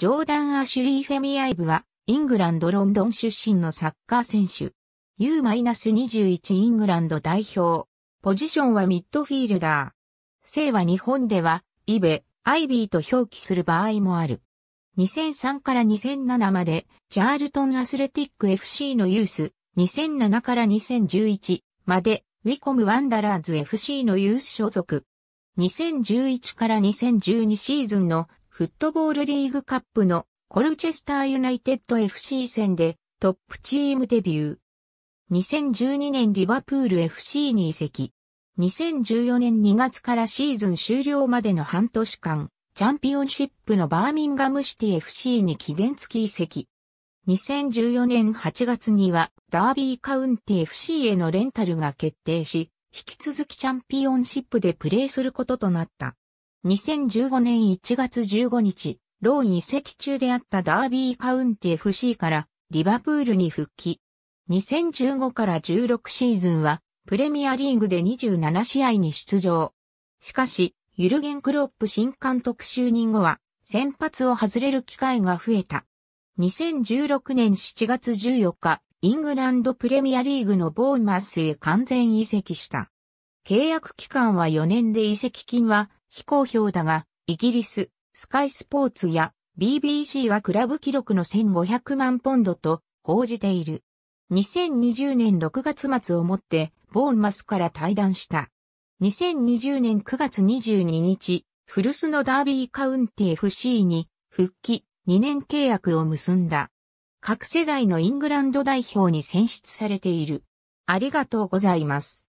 ジョーダン・アシュリー・フェミアイブは、イングランド・ロンドン出身のサッカー選手。U-21 イングランド代表。ポジションはミッドフィールダー。姓は日本では、イベ、アイビーと表記する場合もある。2003から2007まで、チャールトン・アスレティック FC のユース、2007から2011まで、ウィコム・ワンダラーズ FC のユース所属。2011から2012シーズンのフットボールリーグカップのコルチェスターユナイテッド FC 戦でトップチームデビュー。2012年リバプール FC に移籍。2014年2月からシーズン終了までの半年間、チャンピオンシップのバーミンガムシティ FC に期限付き移籍。2014年8月にはダービーカウンティ FC へのレンタルが決定し、引き続きチャンピオンシップでプレーすることとなった。2015年1月15日、ローン移籍中であったダービーカウンティ FC からリバプールに復帰。2015から16シーズンはプレミアリーグで27試合に出場。しかし、ユルゲン・クロップ新監督就任後は先発を外れる機会が増えた。2016年7月14日、イングランドプレミアリーグのボーマスへ完全移籍した。契約期間は4年で移籍金は非公表だが、イギリス、スカイスポーツや BBC はクラブ記録の1500万ポンドと報じている。2020年6月末をもって、ボーンマスから退団した。2020年9月22日、古巣のダービーカウンティ FC に復帰2年契約を結んだ。各世代のイングランド代表に選出されている。ありがとうございます。